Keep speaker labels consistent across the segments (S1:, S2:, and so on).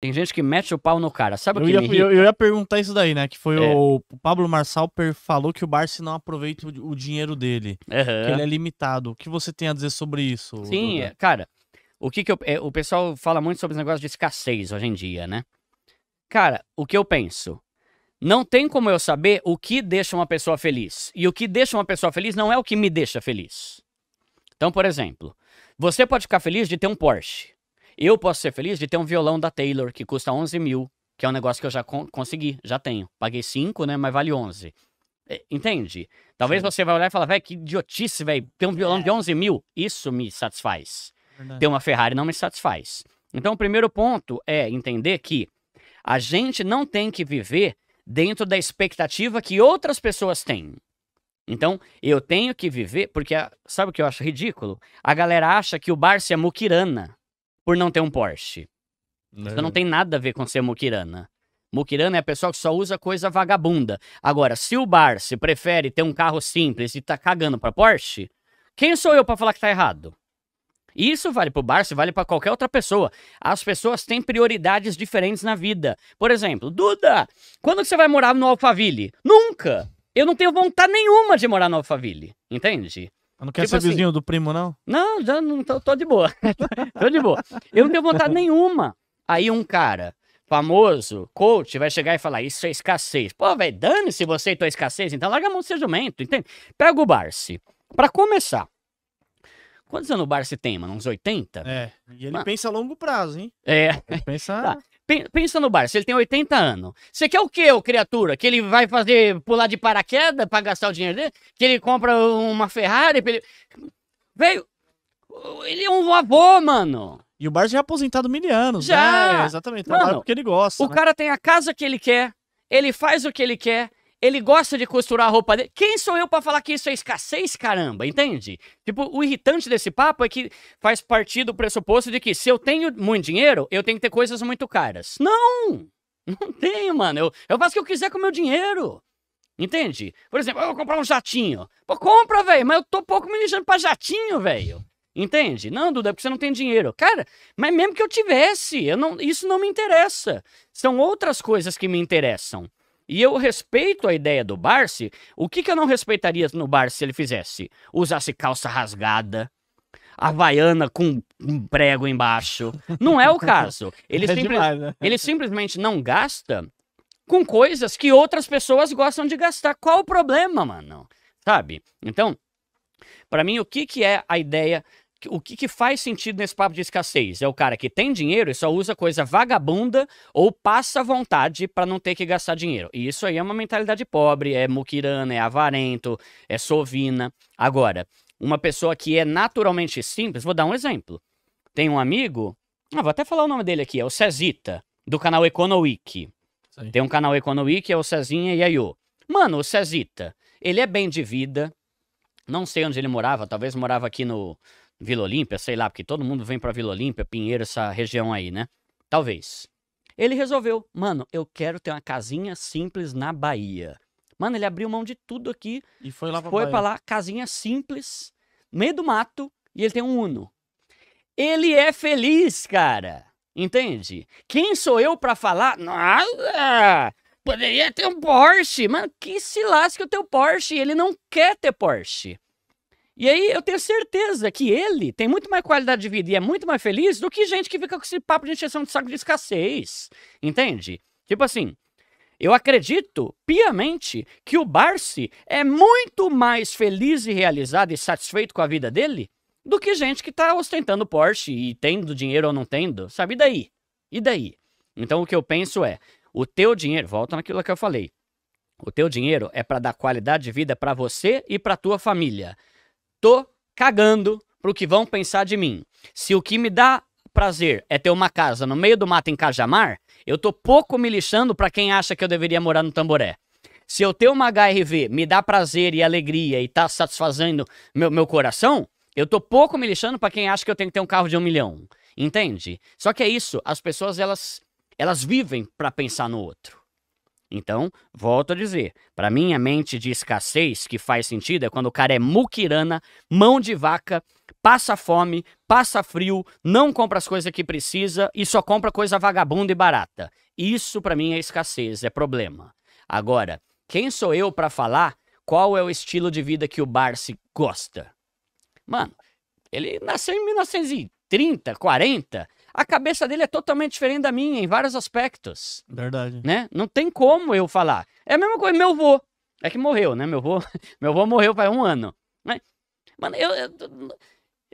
S1: Tem gente que mete o pau no cara. Sabe o que ia, eu, eu, ia perguntar isso daí, né? Que foi é. o, o, Pablo Marçal falou que o Barça não aproveita o, o dinheiro dele. Uhum. Que ele é limitado. O que você tem a dizer sobre isso? Sim, Duda? É, cara. O que que eu, é, o pessoal fala muito sobre os negócios de escassez hoje em dia, né? Cara, o que eu penso? Não tem como eu saber o que deixa uma pessoa feliz. E o que deixa uma pessoa feliz não é o que me deixa feliz. Então, por exemplo, você pode ficar feliz de ter um Porsche. Eu posso ser feliz de ter um violão da Taylor que custa 11 mil, que é um negócio que eu já con consegui, já tenho. Paguei 5, né? Mas vale 11. É, entende? Talvez Sim. você vai olhar e falar, velho, que idiotice, velho, ter um violão é. de 11 mil. Isso me satisfaz. Verdade. Ter uma Ferrari não me satisfaz. Então, o primeiro ponto é entender que a gente não tem que viver dentro da expectativa que outras pessoas têm. Então, eu tenho que viver, porque sabe o que eu acho ridículo? A galera acha que o Barça é muquirana por não ter um Porsche. Não. Né? Isso não tem nada a ver com ser muquirana. Mukirana é a pessoa que só usa coisa vagabunda. Agora, se o Barça prefere ter um carro simples e tá cagando pra Porsche, quem sou eu para falar que tá errado? Isso vale pro Barça, vale para qualquer outra pessoa. As pessoas têm prioridades diferentes na vida. Por exemplo, Duda, quando você vai morar no Alphaville? Nunca! Eu não tenho vontade nenhuma de morar no Alphaville, entende? Eu não quer tipo ser assim, vizinho do primo, não? Não, já não tô, tô de boa. tô de boa. Eu não tenho vontade nenhuma. Aí um cara famoso, coach, vai chegar e falar: Isso é escassez. Pô, velho, dane-se você e tua escassez, então larga a mão do seu jumento, entende? Pega o Barsi. Pra começar, quantos anos o Barsi tem, mano? Uns 80? É. E ele mano, pensa a longo prazo, hein? É. Ele pensa. Tá. Pensa no Barça, ele tem 80 anos. Você quer o quê, o criatura? Que ele vai fazer pular de paraquedas para gastar o dinheiro dele? Que ele compra uma Ferrari? Ele... Veio. Ele é um avô, mano. E o Barça já é aposentado mil anos, já. Né? É, exatamente, trabalha mano, porque ele gosta. O né? cara tem a casa que ele quer, ele faz o que ele quer, ele gosta de costurar a roupa dele. Quem sou eu para falar que isso é escassez, caramba? Entende? Tipo, o irritante desse papo é que faz partir do pressuposto de que se eu tenho muito dinheiro, eu tenho que ter coisas muito caras. Não! Não tenho, mano. Eu, eu faço o que eu quiser com o meu dinheiro. Entende? Por exemplo, eu vou comprar um jatinho. Pô, compra, velho, mas eu tô pouco me lixando pra jatinho, velho. Entende? Não, Duda, é porque você não tem dinheiro. Cara, mas mesmo que eu tivesse, eu não, isso não me interessa. São outras coisas que me interessam. E eu respeito a ideia do Barsi. O que, que eu não respeitaria no Barsi se ele fizesse? Usasse calça rasgada, havaiana com um prego embaixo. Não é o caso. Ele, é simples, demais, né? ele simplesmente não gasta com coisas que outras pessoas gostam de gastar. Qual o problema, mano? Sabe? Então, para mim, o que, que é a ideia o que, que, faz sentido nesse papo de escassez? É o cara que tem dinheiro e só usa coisa vagabunda ou passa vontade para não ter que gastar dinheiro. E isso aí é uma mentalidade pobre, é muquirana, é avarento, é sovina. Agora, uma pessoa que é naturalmente simples, vou dar um exemplo. Tem um amigo, ah, vou até falar o nome dele aqui, é o Cezita, do canal EconoWiki. Tem um canal EconoWiki, é o Cezinha e a Iô. Mano, o Cezita, ele é bem de vida, não sei onde ele morava, talvez morava aqui no, Vila Olímpia, sei lá, porque todo mundo vem para Vila Olímpia, Pinheiro, essa região aí, né? Talvez. Ele resolveu, mano, eu quero ter uma casinha simples na Bahia. Mano, ele abriu mão de tudo aqui. E foi lá pra Foi Bahia. pra lá, casinha simples, meio do mato, e ele tem um Uno. Ele é feliz, cara. Entende? Quem sou eu para falar? Nossa! Poderia ter um Porsche. Mano, que se lasque o teu Porsche. Ele não quer ter Porsche. E aí eu tenho certeza que ele tem muito mais qualidade de vida e é muito mais feliz do que gente que fica com esse papo de injeção de saco de escassez. Entende? Tipo assim, eu acredito piamente que o Barsi é muito mais feliz e realizado e satisfeito com a vida dele do que gente que tá ostentando Porsche e tendo dinheiro ou não tendo, sabe? E daí? E daí? Então o que eu penso é, o teu dinheiro, volta naquilo que eu falei. O teu dinheiro é para dar qualidade de vida para você e para tua família tô cagando pro que vão pensar de mim. Se o que me dá prazer é ter uma casa no meio do mato em Cajamar, eu tô pouco me lixando para quem acha que eu deveria morar no Tamboré. Se eu ter uma HRV me dá prazer e alegria e tá satisfazendo meu, meu coração, eu tô pouco me lixando para quem acha que eu tenho que ter um carro de um milhão. Entende? Só que é isso, as pessoas elas, elas vivem para pensar no outro. Então, volto a dizer, para mim a mente de escassez que faz sentido é quando o cara é muquirana, mão de vaca, passa fome, passa frio, não compra as coisas que precisa e só compra coisa vagabunda e barata. Isso para mim é escassez, é problema. Agora, quem sou eu para falar qual é o estilo de vida que o Barsi gosta? Mano, ele nasceu em 1930, 40, a cabeça dele é totalmente diferente da minha em vários aspectos. Verdade. Né? Não tem como eu falar. É a mesma coisa, meu avô. É que morreu, né? Meu avô, meu avô morreu faz um ano. Né? Mano, eu. eu,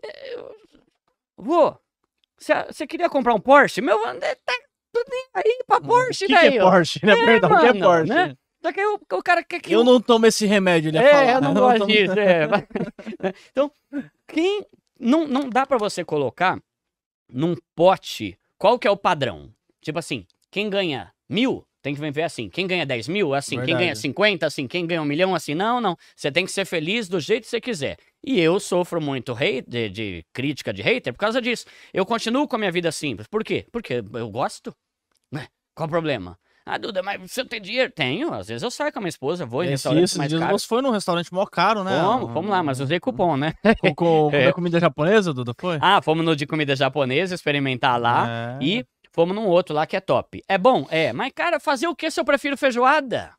S1: eu, vô, você queria comprar um Porsche? Meu avô. Né, tá tudo aí pra Porsche, que Que é Porsche, né? É, Perdão, mano, que é Porsche. Né? Só que eu, o cara quer que. Eu não tomo esse remédio, né? É, não eu gosto tomo... disso. É. Né? então, quem. Não, não dá para você colocar num pote, qual que é o padrão? Tipo assim, quem ganha mil tem que viver assim. Quem ganha 10 mil, assim. Verdade. Quem ganha 50, assim. Quem ganha um milhão, assim. Não, não. Você tem que ser feliz do jeito que você quiser. E eu sofro muito de, de, crítica de hater por causa disso. Eu continuo com a minha vida simples. Por quê? Porque eu gosto. Né? Qual o problema? Ah, Duda, mas você tem dinheiro, tenho. Às vezes eu saio com a minha esposa, vou em Esse, restaurante esse mais dias caro. Você foi num restaurante mó caro, né? Vamos, vamos lá, mas usei cupom, né? Com, com, com é. comida japonesa, Duda, foi? Ah, fomos no de comida japonesa, experimentar lá. É. E fomos num outro lá que é top. É bom? É. Mas, cara, fazer o que se eu prefiro feijoada?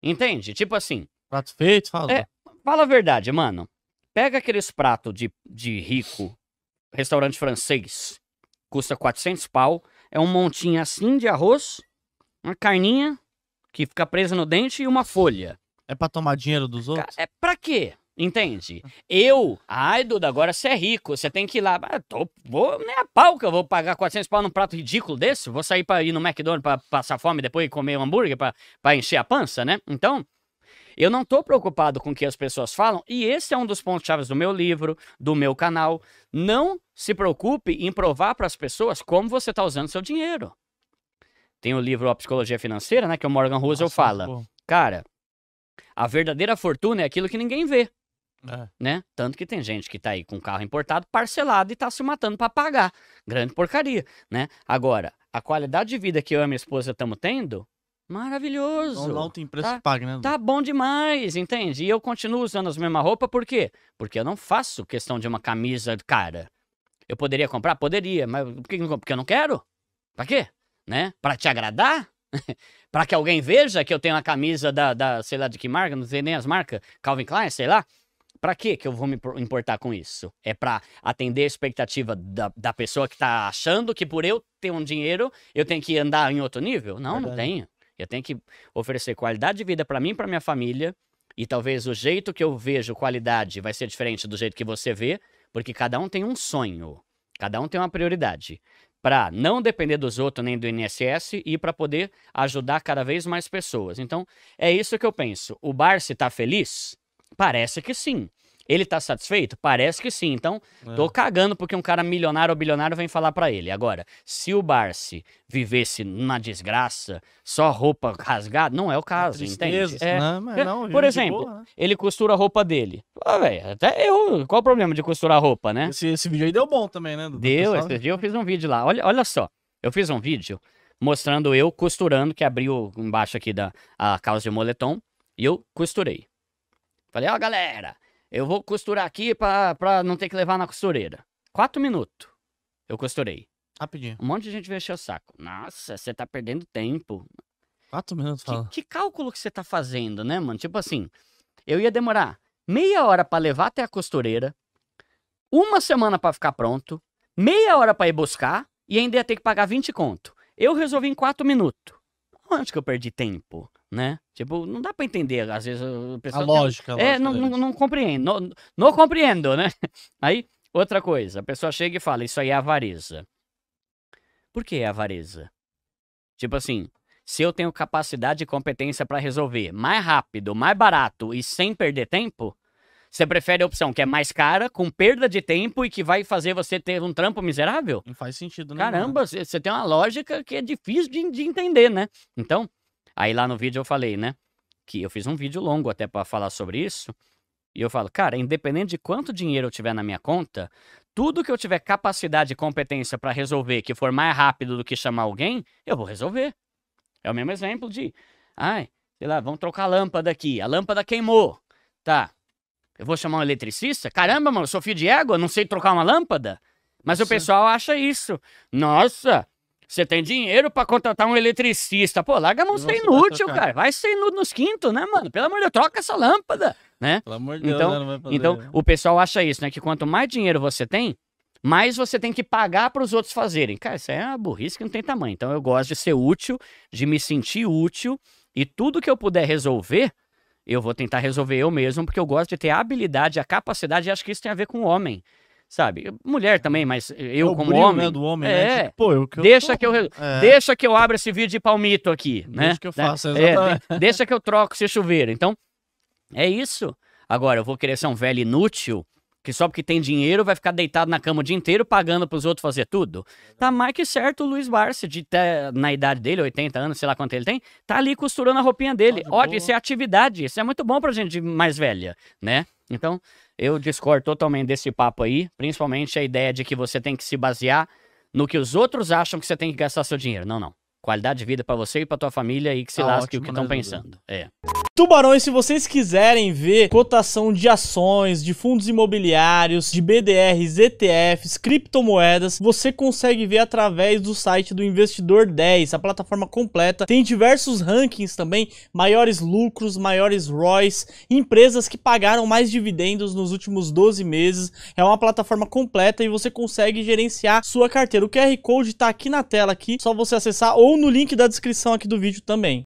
S1: Entende? Tipo assim... Prato feito, fala. É, fala a verdade, mano. Pega aqueles pratos de, de rico, restaurante francês, custa 400 pau, é um montinho assim de arroz uma carninha que fica presa no dente e uma folha. É pra tomar dinheiro dos outros? É pra quê? Entende? Eu, ai, Duda, agora você é rico, você tem que ir lá. Ah, tô, vou, nem né, a pau que eu vou pagar 400 pau num prato ridículo desse. Vou sair pra ir no McDonald's pra passar fome depois e comer um hambúrguer pra, encher a pança, né? Então, eu não tô preocupado com o que as pessoas falam e esse é um dos pontos-chave do meu livro, do meu canal. Não se preocupe em provar para as pessoas como você tá usando seu dinheiro. Tem o livro A Psicologia Financeira, né? Que o Morgan Rose fala. Cara, a verdadeira fortuna é aquilo que ninguém vê. É. Né? Tanto que tem gente que tá aí com carro importado, parcelado e tá se matando para pagar. Grande porcaria, né? Agora, a qualidade de vida que eu e minha esposa estamos tendo, maravilhoso. Então, não tem preço tá, pago, né? Tá bom demais, entende? E eu continuo usando as mesmas roupas, por quê? Porque eu não faço questão de uma camisa cara. Eu poderia comprar? Poderia, mas por que não Porque eu não quero? Pra quê? né? Para te agradar? para que alguém veja que eu tenho a camisa da, da, sei lá de que marca, não sei nem as marcas, Calvin Klein, sei lá. Para que que eu vou me importar com isso? É para atender a expectativa da, da pessoa que tá achando que por eu ter um dinheiro, eu tenho que andar em outro nível? Não, Verdade. não tenho. Eu tenho que oferecer qualidade de vida para mim, para minha família, e talvez o jeito que eu vejo qualidade vai ser diferente do jeito que você vê, porque cada um tem um sonho, cada um tem uma prioridade para não depender dos outros nem do INSS e para poder ajudar cada vez mais pessoas. Então, é isso que eu penso. O Barça está feliz? Parece que sim. Ele tá satisfeito? Parece que sim. Então, é. tô cagando porque um cara milionário ou bilionário vem falar para ele. Agora, se o Barsi vivesse na desgraça, só roupa rasgada, não é o caso, Tristezas, entende? Né? É. é, não, mas não, por exemplo, boa, né? ele costura a roupa dele. Ah, velho, até eu. Qual o problema de costurar roupa, né? Esse, esse vídeo aí deu bom também, né? Do deu, pessoal? esse né? dia eu fiz um vídeo lá. Olha, olha só. Eu fiz um vídeo mostrando eu costurando, que abriu embaixo aqui da a calça de moletom, e eu costurei. Falei, ó, oh, galera, eu vou costurar aqui pra, pra não ter que levar na costureira. Quatro minutos eu costurei. Rapidinho. Um monte de gente veio encher o saco. Nossa, você tá perdendo tempo. Quatro minutos, fala. Que, que cálculo que você tá fazendo, né, mano? Tipo assim, eu ia demorar meia hora para levar até a costureira, uma semana para ficar pronto, meia hora para ir buscar e ainda ia ter que pagar 20 conto. Eu resolvi em quatro minutos. Onde que eu perdi tempo? né? Tipo, não dá para entender, às vezes a pessoa... A lógica. A é, lógica é, não, não, não, compreendo, não, não compreendo, né? Aí, outra coisa, a pessoa chega e fala, isso aí é avareza. Por que é avareza? Tipo assim, se eu tenho capacidade e competência para resolver mais rápido, mais barato e sem perder tempo, você prefere a opção que é mais cara, com perda de tempo e que vai fazer você ter um trampo miserável? Não faz sentido, né? Caramba, você tem uma lógica que é difícil de, de entender, né? Então, Aí lá no vídeo eu falei, né? Que eu fiz um vídeo longo até para falar sobre isso. E eu falo, cara, independente de quanto dinheiro eu tiver na minha conta, tudo que eu tiver capacidade e competência para resolver que for mais rápido do que chamar alguém, eu vou resolver. É o mesmo exemplo de, ai, sei lá, vamos trocar a lâmpada aqui. A lâmpada queimou. Tá. Eu vou chamar um eletricista? Caramba, mano, eu sou fio de égua, não sei trocar uma lâmpada. Mas Sim. o pessoal acha isso. Nossa, você tem dinheiro para contratar um eletricista. Pô, larga a mão ser inútil, cara. Vai ser inútil nos quintos, né, mano? Pelo amor de Deus, troca essa lâmpada, né? Pelo amor de Deus, então, né? fazer, então né? o pessoal acha isso, né? Que quanto mais dinheiro você tem, mais você tem que pagar para os outros fazerem. Cara, isso é uma burrice que não tem tamanho. Então eu gosto de ser útil, de me sentir útil e tudo que eu puder resolver, eu vou tentar resolver eu mesmo, porque eu gosto de ter a habilidade, a capacidade, e acho que isso tem a ver com o homem sabe? Mulher também, mas eu é como brilho, né, homem. Né, do homem, é, né? Tipo, pô, eu, que eu deixa tô... que eu é. deixa que eu abra esse vídeo de palmito aqui, né? Deixa que eu né? faça, é, É, deixa que eu troco se chover. Então, é isso. Agora, eu vou querer ser um velho inútil que só porque tem dinheiro vai ficar deitado na cama o dia inteiro pagando para os outros fazer tudo. Tá mais que certo o Luiz Barsi, de ter, tá, na idade dele, 80 anos, sei lá quanto ele tem, tá ali costurando a roupinha dele. Ah, Olha, isso é atividade, isso é muito bom pra gente mais velha, né? Então, eu discordo totalmente desse papo aí, principalmente a ideia de que você tem que se basear no que os outros acham que você tem que gastar seu dinheiro. Não, não qualidade de vida para você e para tua família e que se tá lasque ótimo, o que estão né, pensando. É. Tubarões, se vocês quiserem ver cotação de ações, de fundos imobiliários, de BDRs, ETFs, criptomoedas, você consegue ver através do site do Investidor 10, a plataforma completa. Tem diversos rankings também, maiores lucros, maiores ROIs, empresas que pagaram mais dividendos nos últimos 12 meses. É uma plataforma completa e você consegue gerenciar sua carteira. O QR Code está aqui na tela aqui, só você acessar ou ou no link da descrição aqui do vídeo também.